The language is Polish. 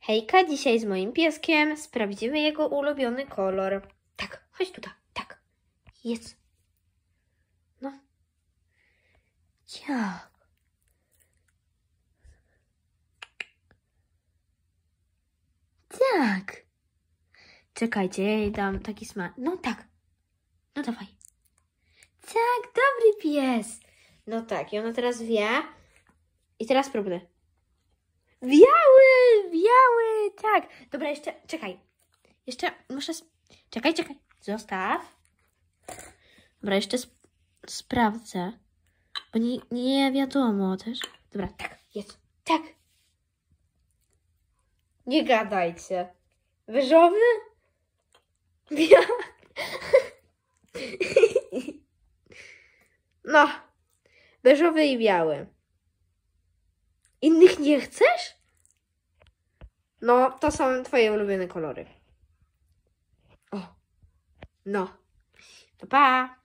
Hejka, dzisiaj z moim pieskiem sprawdzimy jego ulubiony kolor. Tak, chodź tutaj, tak. Jest. No. Jak? Tak. Czekajcie, ja jej dam taki smak. No tak. No dawaj. Tak, dobry pies. No tak, i ona teraz wie. I teraz próbny. Wiały! tak. Dobra, jeszcze, czekaj. Jeszcze muszę... Czekaj, czekaj. Zostaw. Dobra, jeszcze sp sprawdzę. Bo nie, nie wiadomo też. Dobra, tak, jest. Tak. Nie gadajcie. Wyżowy? No. Beżowy i biały. Innych nie chcesz? No, to są twoje ulubione kolory. O. No. To pa!